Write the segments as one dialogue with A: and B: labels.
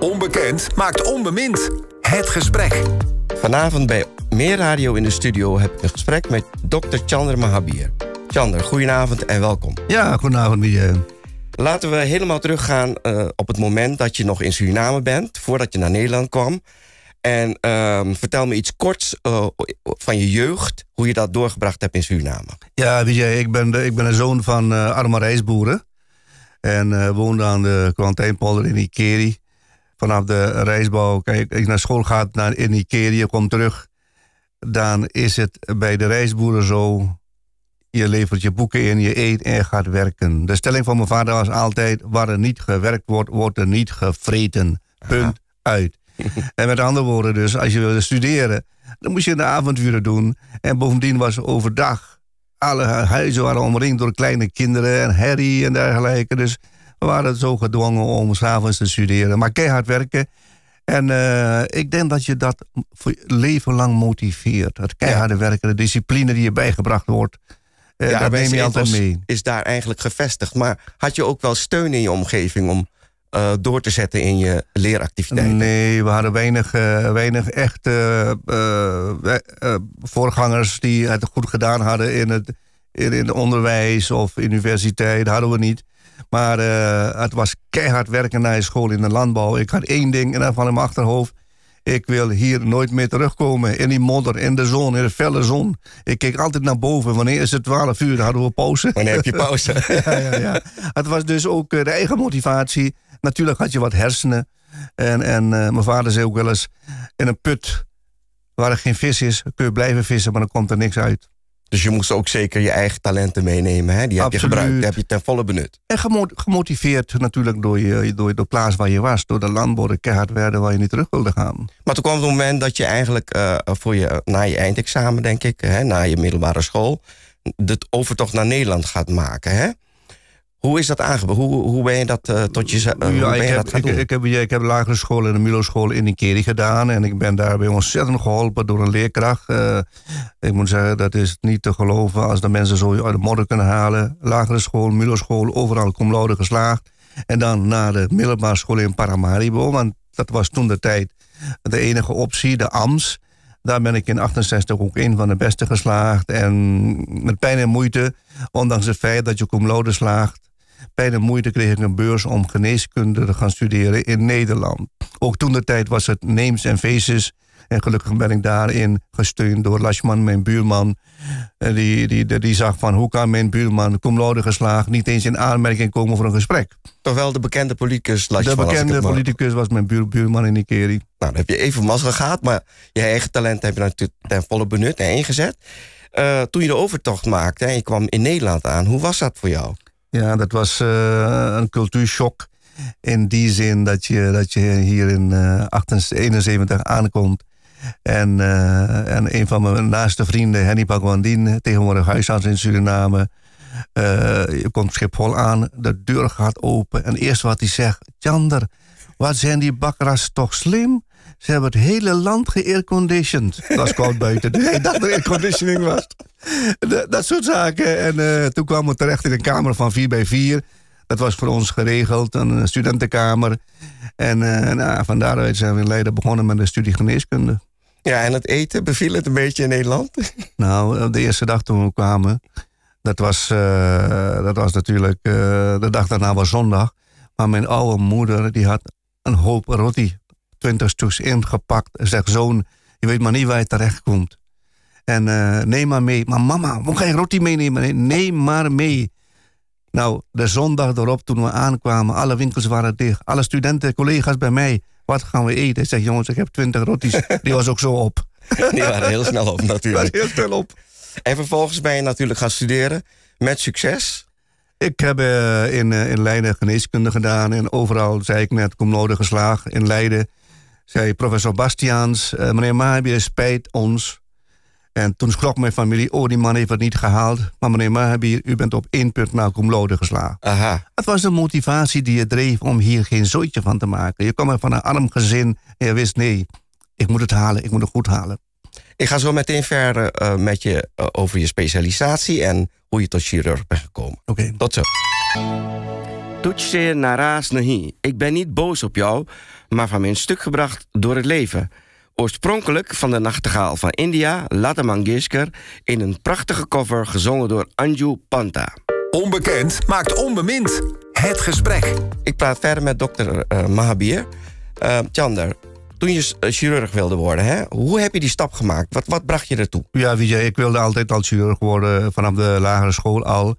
A: Onbekend maakt onbemind. Het gesprek. Vanavond bij Meer Radio in de studio heb ik een gesprek met dokter Chander Mahabir. Chander, goedenavond en welkom.
B: Ja, goedenavond Mie. Eh.
A: Laten we helemaal teruggaan eh, op het moment dat je nog in Suriname bent, voordat je naar Nederland kwam. En ehm, vertel me iets korts eh, van je jeugd, hoe je dat doorgebracht hebt in Suriname.
B: Ja, weet je, ik ben, ik ben een zoon van arme reisboeren. En woonde aan de Quantijnpolder in Ikeri vanaf de reisbouw. Kijk, als je naar school gaat naar, in Nigeria, komt terug, dan is het bij de reisboeren zo. Je levert je boeken in, je eet en je gaat werken. De stelling van mijn vader was altijd: waar er niet gewerkt wordt, wordt er niet gevreten. Punt uit. en met andere woorden, dus als je wilde studeren, dan moest je de avonduren doen. En bovendien was overdag. Alle huizen waren omringd door kleine kinderen en herrie en dergelijke. Dus we waren zo gedwongen om s'avonds te studeren, maar keihard werken. En eh, ik denk dat je dat voor leven lang motiveert. Dat keiharde werken, de discipline die je bijgebracht wordt. Eh, daar ben je altijd mee.
A: Is daar eigenlijk gevestigd. Maar had je ook wel steun in je omgeving om eh, door te zetten in je leeractiviteiten?
B: Nee, we hadden weinig, weinig echte voorgangers die het goed gedaan hadden in het, in, het onderwijs of universiteit. Dat hadden we niet. Maar eh, het was keihard werken naar je school in de landbouw. Ik had één ding en van in mijn achterhoofd. Ik wil hier nooit meer terugkomen. In die modder, in de zon, in de felle zon. Ik keek altijd naar boven. Wanneer is het 12 uur? Dan hadden we pauze. Wanneer heb je pauze? ja, ja, ja. Het was dus ook eh, de eigen motivatie. Natuurlijk had je wat hersenen. En, en eh, mijn vader zei ook wel eens: in een put waar er geen vis is, kun je blijven vissen, maar dan komt er niks uit.
A: Dus je moest ook zeker je eigen talenten meenemen. Hè? Die heb je gebruikt, die heb je ten volle benut.
B: En gemotiveerd natuurlijk door, je, door de plaats waar je was. Door de landbouw, keihard werden waar je niet terug wilde gaan.
A: Maar toen kwam het moment dat je eigenlijk eh, voor je, na je eindexamen, denk ik, hè, na je middelbare school, de overtocht naar Nederland gaat maken. Hè? Hoe is dat aangeboden? Hoe, hoe ben je dat eh, tot je, uh, ja, ik, heb, ik,
B: heb, ik heb lagere school en de Mulo-school in Ikeri gedaan. En ik ben daarbij ontzettend geholpen door een leerkracht. Eh, ik moet zeggen, dat is niet te geloven als de mensen zo uit de modder kunnen halen. Lagere school, mulo overal cum laude geslaagd. En dan naar de middelbare school in Paramaribo. Want dat was toen de tijd de enige optie, de AMS. Daar ben ik in 68 ook een van de beste geslaagd. En met pijn en moeite, ondanks het feit dat je cum laude slaagt bij de moeite kreeg ik een beurs om geneeskunde te gaan studeren in Nederland. Ook toen de tijd was het Neems en faces En gelukkig ben ik daarin gesteund door Lashman, mijn buurman. Die, die, die, die zag van hoe kan mijn buurman, kom laude geslaagd, niet eens in aanmerking komen voor een gesprek. Toch wel de bekende politicus Lashman. De bekende politicus
A: was mijn buurman in Ikeri. Nou, dan heb je even mazzel gehad, maar je eigen talent heb je natuurlijk ten volle benut en ingezet. Eh, toen je de overtocht maakte en je kwam in Nederland aan, hoe was dat voor jou?
B: Ja, dat was eh, een cultuurshock. In die zin dat je, dat je hier in uh, aankomt. En, eh, en een van mijn naaste vrienden, Henny Pagwandien, tegenwoordig huisarts in Suriname. je komt Schiphol aan, de deur gaat open. En eerst wat hij zegt: Chander, wat zijn die bakras toch slim? Ze hebben het hele land geairconditioned. Het was koud buiten. Ik dacht dat er airconditioning was. Dat, soort zaken. En eh, toen kwamen we terecht in een kamer van 4 bij 4 Dat was voor ons geregeld, een eh, studentenkamer. En eh, nou, van daaruit zijn we in Leiden begonnen met de studie geneeskunde. Ja, en het eten, beviel het een beetje in Nederland? Nou, de eerste dag toen we kwamen, dat was, dat was natuurlijk, de dag daarna was zondag. Maar mijn oude moeder, die had een hoop roti twintig stuks ingepakt en zegt: Zoon, je weet maar niet waar je terecht komt. En eh, neem maar mee. Maar mama, moet geen roti meenemen? Neem maar mee. Nou, de zondag erop, toen we aankwamen, alle winkels waren dicht. Alle studenten, collega's bij mij. Wat gaan we eten? Ik zeg, jongens, ik heb twintig roties. Die was ook zo op.
A: Die waren heel snel op, natuurlijk. heel snel op. En vervolgens ben je natuurlijk gaan studeren.
B: Met succes? Ik heb eh, in, eh, in Leiden geneeskunde gedaan. En overal, zei ik net, kom nodig geslaagd in Leiden zei professor Bastiaans, eh, meneer Mahabir spijt ons. En toen schrok mijn familie, oh die man heeft het niet gehaald. Maar meneer Mahabir, u bent op één punt naar cum geslaagd. Aha. Het was de motivatie die je dreef om hier geen zootje van te maken. Je kwam er van een arm gezin en je wist, nee, ik moet het halen, ik moet het goed halen. Ik ga zo
A: meteen verder eh, met je eh, over je specialisatie en hoe je tot chirurg bent gekomen. Oké. Okay. Tot zo. Toetse naraas nahi. Ik ben niet boos op jou, maar van mijn stuk gebracht door het leven. Oorspronkelijk van de nachtegaal van India, Lata Mangeshkar... in een prachtige cover gezongen door Anju Panta. Onbekend maakt onbemind. Het gesprek. Ik praat verder met dokter eh, Mahabir. Uh, Chander, toen je eh, chirurg wilde worden, hè? hoe heb je die stap gemaakt? Wat, wat bracht
B: je ertoe? Ja, Vijay, ik wilde altijd al chirurg worden vanaf de lagere school al.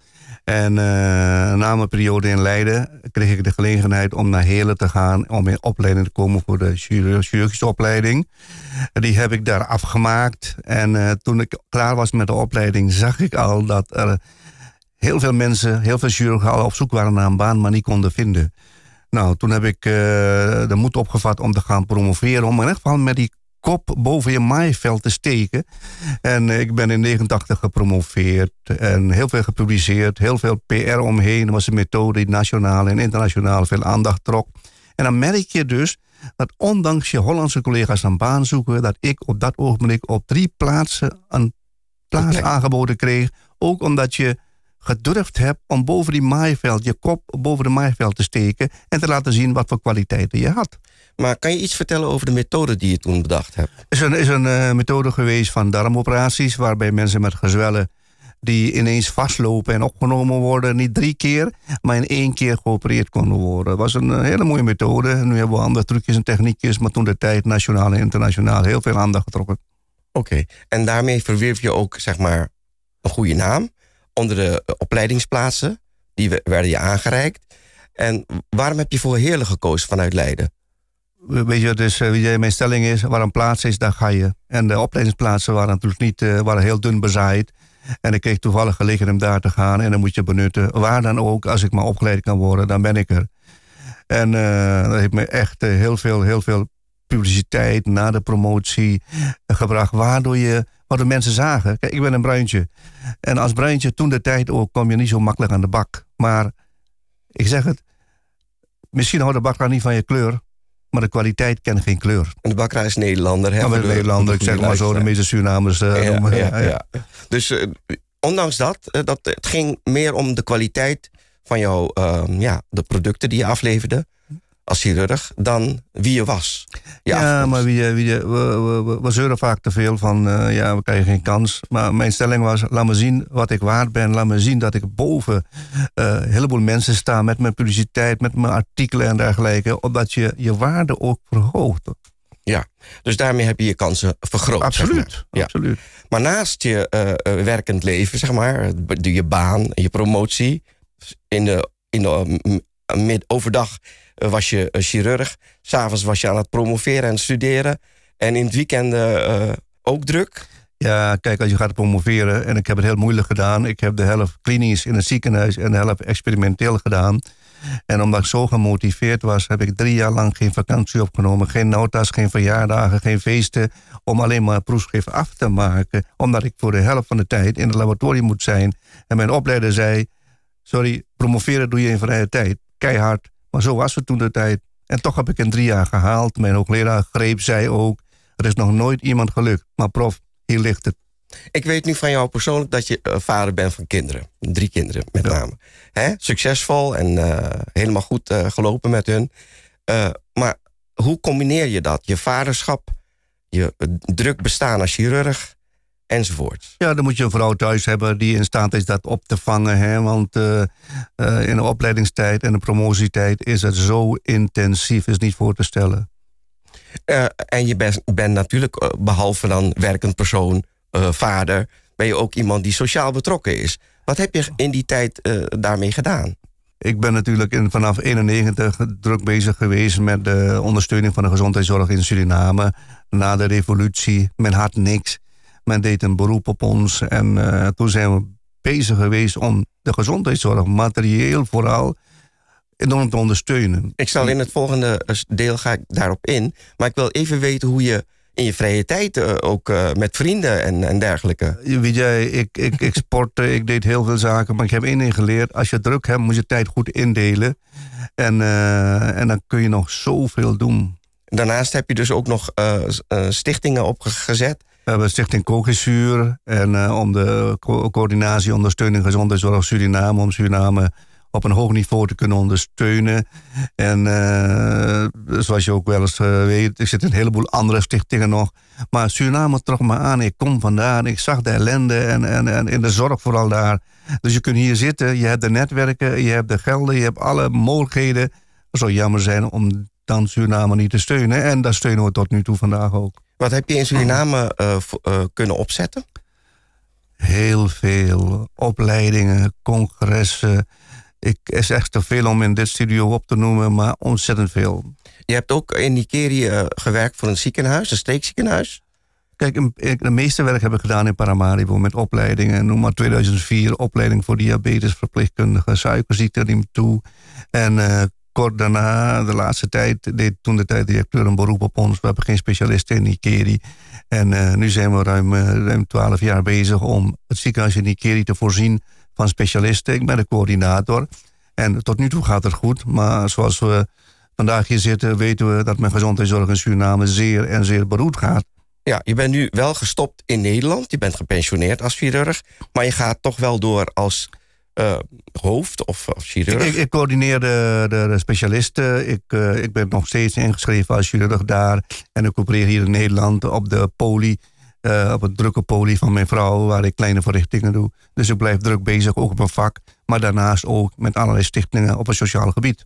B: En na eh, mijn periode in Leiden kreeg ik de gelegenheid om naar Helen te gaan. Om in opleiding te komen voor de chirurgische opleiding. Die heb ik daar afgemaakt. En eh, toen ik klaar was met de opleiding zag ik al dat er heel veel mensen, heel veel chirurgen al op zoek waren naar een baan, maar niet konden vinden. Nou, toen heb ik eh, de moed opgevat om te gaan promoveren. Om in ieder geval met die kop boven je maaiveld te steken. En eh, ik ben in 89 gepromoveerd en heel veel gepubliceerd, heel veel PR omheen. Dat was een methode die nationaal en internationaal veel aandacht trok. En dan merk je dus dat ondanks je Hollandse collega's een baan zoeken, dat ik op dat ogenblik op drie plaatsen een plaats aangeboden kreeg. Ook omdat je gedurfd hebt om boven die maaiveld, je kop boven de maaiveld te steken en te laten zien wat voor kwaliteiten je had. Maar kan je iets vertellen over de methode die je toen bedacht hebt? Er is een, is een eh, methode geweest van darmoperaties, waarbij mensen met gezwellen die ineens vastlopen en opgenomen worden, niet drie keer, maar in één keer geopereerd konden worden. Het was een eh, hele mooie methode. Nu hebben we andere trucjes en techniekjes, maar toen de tijd nationaal en internationaal heel veel aandacht getrokken. Oké, en
A: daarmee verwierf je ook zeg maar een goede naam onder de opleidingsplaatsen. Die werden je aangereikt. En waarom heb je voor Heerlen gekozen vanuit Leiden?
B: Weet je, dus je eh, mijn stelling is, waar een plaats is, daar ga je. En de opleidingsplaatsen waren natuurlijk niet, eh, waren heel dun bezaaid. En ik kreeg toevallig gelegen om daar te gaan. En dan moet je benutten. Waar dan ook, als ik maar opgeleid kan worden, dan ben ik er. En eh, dat heeft me echt heel veel, heel veel publiciteit na de promotie gebracht. Waardoor je wat de mensen zagen. Kijk, ik ben een bruintje. En als bruintje toen de tijd ook oh, kom je niet zo makkelijk aan de bak. Maar ik zeg het, misschien houdt de bakra niet van je kleur. Maar de kwaliteit kent geen kleur. En de bakra is Nederlander. Hè? Ja, maar de Nederlander, ik zeg maar zo, de meeste Surinamers. Eh, ja, ja,
A: Dus eh, ondanks dat, eh, dat, het ging meer om de kwaliteit van jouw, ehm, ja, de producten die je afleverde als chirurg dan
B: wie je was. ja, maar wie, eh, wie, eh, we, we, we, zeuren vaak te veel van eh, ja, we krijgen geen kans. Maar mijn stelling was: laat me zien wat ik waard ben. Laat me zien dat ik boven een heleboel mensen sta met mijn publiciteit, met mijn artikelen en dergelijke. omdat je je waarde ook verhoogt.
A: Ja, dus daarmee heb je je kansen vergroot. Absoluut. Zeg maar. absoluut. maar naast je werkend leven, zeg maar, je baan, je promotie in de in de mm, mid overdag eh, was je eh, chirurg. S'avonds
B: was je aan het promoveren en studeren. En in het weekend eh, ook druk. Ja, kijk, als je gaat promoveren, en ik heb het heel moeilijk gedaan. Ik heb de helft klinisch in het ziekenhuis en de helft experimenteel gedaan. En omdat ik zo gemotiveerd was, heb ik drie jaar lang geen vakantie opgenomen. Geen nota's, geen verjaardagen, geen feesten. Om alleen maar proefschrift af te maken. Omdat ik voor de helft van de tijd in het laboratorium moet zijn. En mijn opleider zei, sorry, promoveren doe je in vrije tijd keihard. Maar zo was het toen de tijd. En toch heb ik in drie jaar gehaald. Mijn hoogleraar Greep zei ook, er is nog nooit iemand gelukt. Maar prof, hier ligt het.
A: Ik weet nu van jou persoonlijk dat je eh, vader bent van kinderen. Drie kinderen met name. Hè? Succesvol en eh, helemaal goed eh, gelopen met hun. maar hoe combineer je dat? Je vaderschap, je druk bestaan als chirurg
B: ja, dan moet je een vrouw thuis hebben die in staat is dat op te vangen. Hè? Want eh, eh, in de opleidingstijd en de promotietijd is het zo intensief, is niet voor te stellen.
A: Eh, en je bent, natuurlijk, behalve dan werkend persoon, vader, ben je ook iemand die sociaal betrokken is. Wat heb je in die tijd daarmee
B: gedaan? Ik ben natuurlijk vanaf 1991 druk bezig geweest met de ondersteuning van de gezondheidszorg in Suriname. Na de revolutie, men had niks. Men deed een beroep op ons en eh, toen zijn we bezig geweest om de gezondheidszorg, materieel vooral, enorm te ondersteunen.
A: Ik zal in het volgende eh, deel ga ik daarop in. Maar ik wil even weten hoe je in je vrije tijd eh, ook met vrienden en, en dergelijke.
B: Weet jij, ik, ik, ik sportte, ik deed heel veel zaken. Maar ik heb één ding geleerd. Als je druk hebt, moet je tijd goed indelen. En, en dan kun je nog zoveel doen. Daarnaast heb je dus ook nog stichtingen opgezet we hebben Stichting Kookisuur en eh, om de coördinatie ondersteuning gezondheidszorg Suriname, om Suriname op een hoog niveau te kunnen ondersteunen. En eh, zoals je ook wel eens eh, weet, er zit een heleboel andere stichtingen nog. Maar Suriname trok me aan, ik kom vandaan, ik zag de ellende en, en, en in de zorg vooral daar. Dus je kunt hier zitten, je hebt de netwerken, je hebt de gelden, je hebt alle mogelijkheden. Het zou jammer zijn om dan Suriname niet te steunen. En dat steunen we tot nu toe vandaag ook. Wat heb je in Suriname uh, kunnen opzetten? Heel veel opleidingen, congressen. Ik is echt te veel om in dit studio op te noemen, maar ontzettend veel. Je hebt ook in Nigeria eh, gewerkt voor een ziekenhuis, een steekziekenhuis. Kijk, de meeste werk heb ik gedaan in Paramaribo met opleidingen. Noem maar 2004, opleiding voor diabetes, verpleegkundige, suikerziekte, toe. En uh, kort daarna, de laatste tijd, deed toen de tijd directeur een beroep op ons. We hebben geen specialisten in Ikeri. En eh, nu zijn we ruim, eh, ruim 12 jaar bezig om het ziekenhuis in Ikeri te voorzien van specialisten. Ik ben de coördinator. En tot nu toe gaat het goed. Maar zoals we vandaag hier zitten, weten we dat mijn gezondheidszorg in Suriname zeer en zeer beroerd gaat.
A: Ja, je bent nu wel gestopt in Nederland. Je bent gepensioneerd als chirurg. Maar je gaat toch wel door als eh, hoofd of, of chirurg? Ik,
B: ik, coördineer de, de, specialisten. Ik, eh, ik ben nog steeds ingeschreven als chirurg daar. En ik opereer hier in Nederland op de poli. Eh, op het drukke poli van mijn vrouw, waar ik kleine verrichtingen doe. Dus ik blijf druk bezig, ook op mijn vak. Maar daarnaast ook met allerlei stichtingen op het sociale gebied.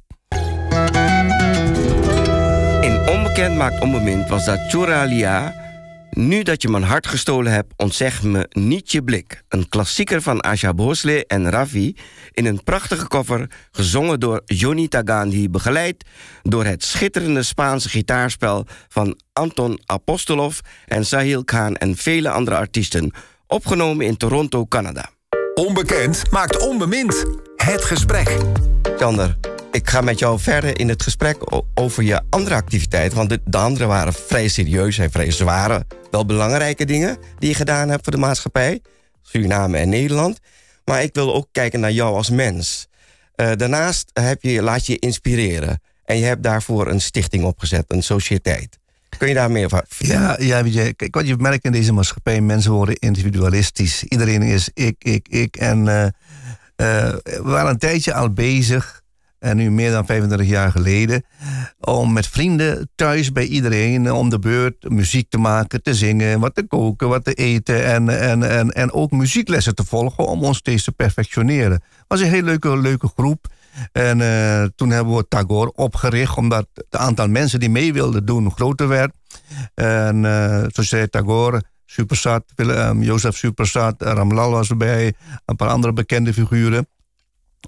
A: In Onbekend Maakt Onbemind was dat Choralia nu dat je mijn hart gestolen hebt, ontzeg me niet je blik. Een klassieker van Asha Bhosle en Ravi in een prachtige koffer, gezongen door Johnny Tagandi, begeleid door het schitterende Spaanse gitaarspel van Anton Apostolov en Sahil Khan en vele andere artiesten, opgenomen in Toronto, Canada. Onbekend maakt onbemind het gesprek. Sander, ik ga met jou verder in het gesprek over je andere activiteit, Want de, anderen andere waren vrij serieus en vrij zware wel belangrijke dingen die je gedaan hebt voor de maatschappij. Suriname en Nederland. Maar ik wil ook kijken naar jou als mens. Eh, daarnaast heb je, laat je inspireren. En je hebt daarvoor een stichting opgezet, een
B: sociëteit. Kun je daar meer van vertellen? Ja, ja kijk, wat je merkt in deze maatschappij, mensen worden individualistisch. Iedereen is ik, ik, ik. En eh, eh, we waren een tijdje al bezig en eh, nu meer dan 35 jaar geleden, om met vrienden thuis bij iedereen eh, om de beurt muziek te maken, te zingen, wat te koken, wat te eten en, en, en, en ook muzieklessen te volgen om ons steeds te perfectioneren. Het was een heel leuke, leuke groep. En eh, toen hebben we Tagore opgericht, omdat het aantal mensen die mee wilden doen groter werd. En uh, zei Tagore, Supersat, um, Jozef Supersat, Ramlal was erbij, een paar andere bekende figuren.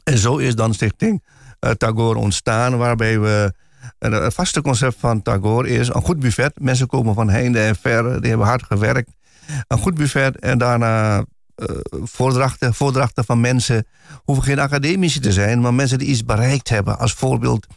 B: En zo is dan Stichting eh, Tagore ontstaan, waarbij we het eh, vaste concept van Tagore is een goed buffet. Mensen komen van heinde en verre, die hebben hard gewerkt. Een goed buffet en daarna eh, voordrachten, voordrachten van mensen. Hoeven geen academici te zijn, maar mensen die iets bereikt hebben. Als voorbeeld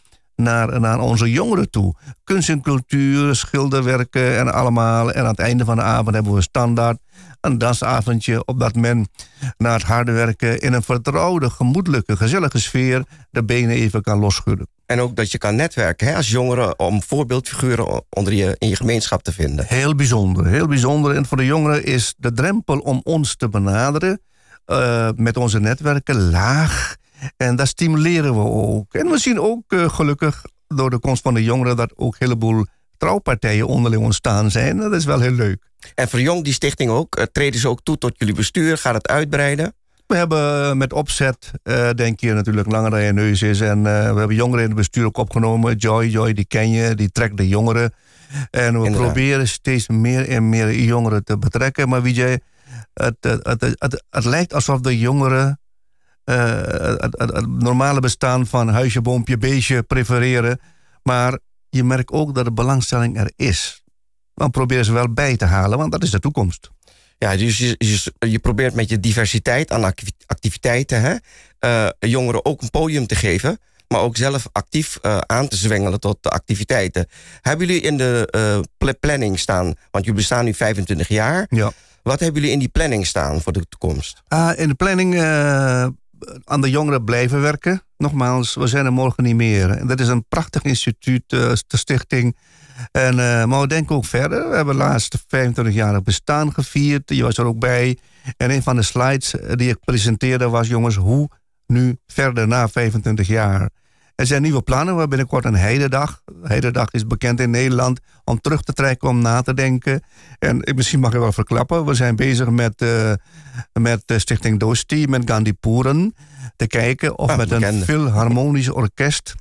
B: naar, naar onze jongeren toe. Kunst en cultuur, schilderwerken en allemaal. En aan het einde van de avond hebben we standaard een dansavondje, opdat men na het harde werken in een vertrouwde, gemoedelijke, gezellige sfeer de benen even kan losschudden. En ook dat je kan netwerken hè, als jongeren om voorbeeldfiguren onder je, in je gemeenschap te vinden. Heel bijzonder, heel bijzonder. En voor de jongeren is de drempel om ons te benaderen eh, met onze netwerken laag. En dat stimuleren we ook. En we zien ook eh, gelukkig door de komst van de jongeren dat ook een heleboel trouwpartijen onderling ontstaan zijn. Dat is wel heel leuk.
A: En verjong die stichting ook? Eh, treden ze ook toe tot jullie bestuur? Gaat het uitbreiden?
B: We hebben eh, met opzet, denk je natuurlijk, langer dan je neus is. En we hebben jongeren in het bestuur ook opgenomen. Joy, Joy, die ken je, die trekt de jongeren. En we proberen steeds meer en meer jongeren te betrekken. Maar wie jij, het, het, het, het, lijkt alsof de jongeren eh, het, normale bestaan van huisje, boompje, beestje prefereren. Maar je merkt ook dat de belangstelling er is. Dan probeer ze wel bij te halen, want dat is de toekomst. Ja, dus
A: je, je, probeert met je diversiteit aan activiteiten hè, eh, jongeren ook een podium te geven. Maar ook zelf actief eh, aan te zwengelen tot de activiteiten. Hebben jullie in de planning staan, want jullie bestaan nu 25 jaar. Ja. Wat hebben jullie in die planning staan voor de toekomst?
B: Ah, in de planning aan de jongeren blijven werken. Nogmaals, we zijn er morgen niet meer. En dat is een prachtig instituut, eh, de stichting. En, eh, maar we denken ook verder. We hebben laatst 25 jaar bestaan gevierd. Je was er ook bij. En een van de slides eh, die ik presenteerde was... jongens, hoe nu verder na 25 jaar? Er zijn nieuwe plannen. We hebben binnenkort een heidendag. dag is bekend in Nederland om terug te trekken, om na te denken. En misschien mag je wel verklappen. We zijn bezig met, eh, met de eh, Stichting Dosti, met Gandhi Poeren Te kijken of ah, met bekende. een filharmonisch orkest.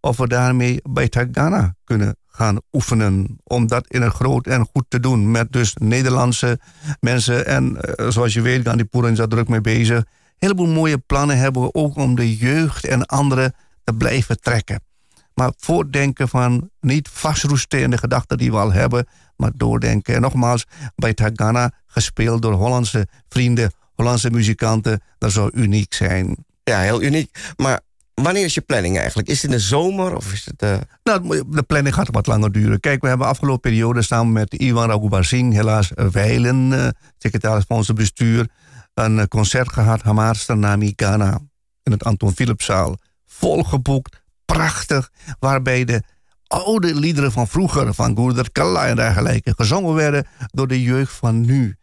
B: Of we daarmee bij Tagana kunnen gaan oefenen. Om dat in een groot en goed te doen. Met dus Nederlandse mensen. En eh, zoals je weet, Gandhi Poeren is daar druk mee bezig. Een heleboel mooie plannen hebben we ook om de jeugd en anderen blijven trekken. Maar voordenken van niet vastroesten in de gedachten die we al hebben, maar doordenken. En nogmaals, bij Tagana gespeeld door Hollandse vrienden, Hollandse muzikanten, dat zou uniek zijn. Ja, heel uniek.
A: Maar wanneer is je planning eigenlijk? Is het in de zomer of is het... Eh?
B: Nou, de planning gaat wat langer duren. Kijk, we hebben afgelopen periode samen met Iwan Raghubazin, helaas Weilen, eh, secretaris van onze bestuur, een concert gehad, Hamaarster Nami in het Anton Philipszaal volgeboekt, prachtig, waarbij de oude liederen van vroeger, van Goerder Kalla en dergelijke, gezongen werden door de jeugd van nu.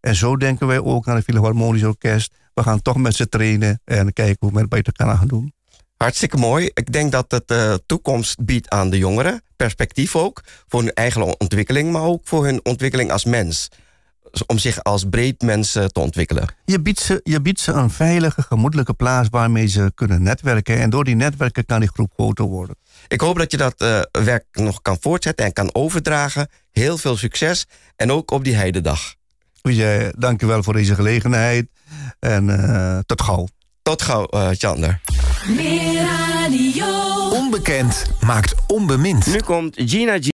B: En zo denken wij ook aan het Philharmonisch Orkest. We gaan toch met ze trainen en kijken hoe we het beter kan gaan doen.
A: Hartstikke mooi. Ik denk dat het uh, toekomst biedt aan de jongeren. Perspectief ook. Voor hun eigen ontwikkeling, maar ook voor hun ontwikkeling als mens om zich als breed mensen te ontwikkelen.
B: Je biedt, ze, je biedt ze een veilige, gemoedelijke plaats waarmee ze kunnen netwerken. En door die netwerken kan die groep groter worden.
A: Ik hoop dat je dat eh, werk nog kan voortzetten en kan overdragen. Heel veel succes en ook op die heidendag.
B: Eh, dank dankjewel voor deze gelegenheid. En eh, tot gauw. Tot gauw, uh, Chander. Onbekend maakt onbemind. Nu komt Gina
A: G.